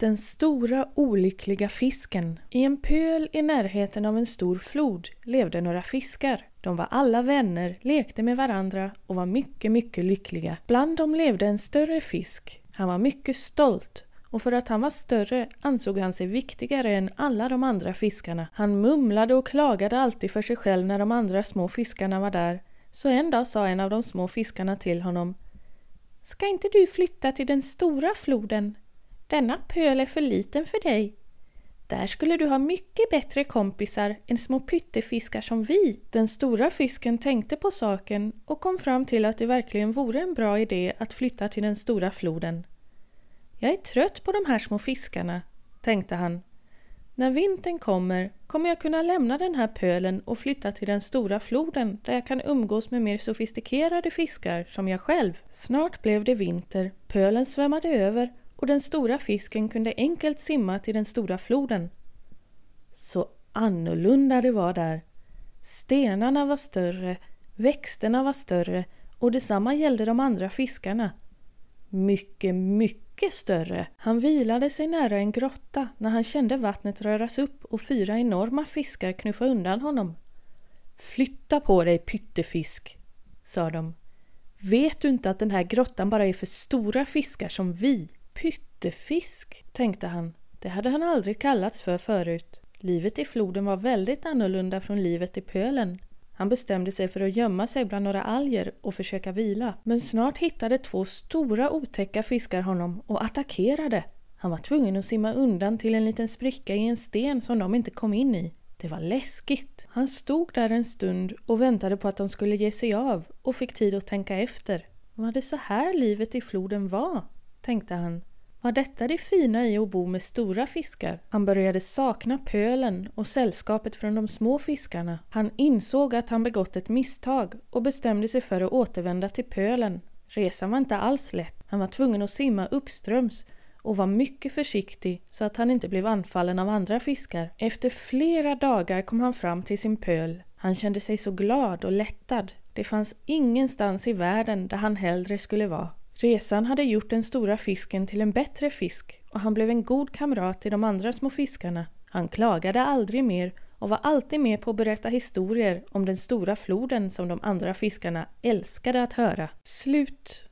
Den stora olyckliga fisken. I en pöl i närheten av en stor flod levde några fiskar. De var alla vänner, lekte med varandra och var mycket, mycket lyckliga. Bland dem levde en större fisk. Han var mycket stolt och för att han var större ansåg han sig viktigare än alla de andra fiskarna. Han mumlade och klagade alltid för sig själv när de andra små fiskarna var där. Så en dag sa en av de små fiskarna till honom Ska inte du flytta till den stora floden? Denna pöl är för liten för dig. Där skulle du ha mycket bättre kompisar än små pyttefiskar som vi. Den stora fisken tänkte på saken och kom fram till att det verkligen vore en bra idé att flytta till den stora floden. Jag är trött på de här små fiskarna, tänkte han. När vintern kommer kommer jag kunna lämna den här pölen och flytta till den stora floden där jag kan umgås med mer sofistikerade fiskar som jag själv. Snart blev det vinter, pölen svämmade över och den stora fisken kunde enkelt simma till den stora floden. Så annorlunda det var där. Stenarna var större, växterna var större och detsamma gällde de andra fiskarna. Mycket, mycket större. Han vilade sig nära en grotta när han kände vattnet röras upp och fyra enorma fiskar knuffa undan honom. Flytta på dig pyttefisk, sa de. Vet du inte att den här grottan bara är för stora fiskar som vi? Pyttefisk, tänkte han. Det hade han aldrig kallats för förut. Livet i floden var väldigt annorlunda från livet i pölen. Han bestämde sig för att gömma sig bland några alger och försöka vila. Men snart hittade två stora otäcka fiskar honom och attackerade. Han var tvungen att simma undan till en liten spricka i en sten som de inte kom in i. Det var läskigt. Han stod där en stund och väntade på att de skulle ge sig av och fick tid att tänka efter. Var det så här livet i floden var? tänkte han var detta det fina i att bo med stora fiskar? Han började sakna pölen och sällskapet från de små fiskarna. Han insåg att han begått ett misstag och bestämde sig för att återvända till pölen. Resan var inte alls lätt. Han var tvungen att simma uppströms och var mycket försiktig så att han inte blev anfallen av andra fiskar. Efter flera dagar kom han fram till sin pöl. Han kände sig så glad och lättad. Det fanns ingenstans i världen där han hellre skulle vara. Resan hade gjort den stora fisken till en bättre fisk och han blev en god kamrat till de andra små fiskarna. Han klagade aldrig mer och var alltid med på att berätta historier om den stora floden som de andra fiskarna älskade att höra. Slut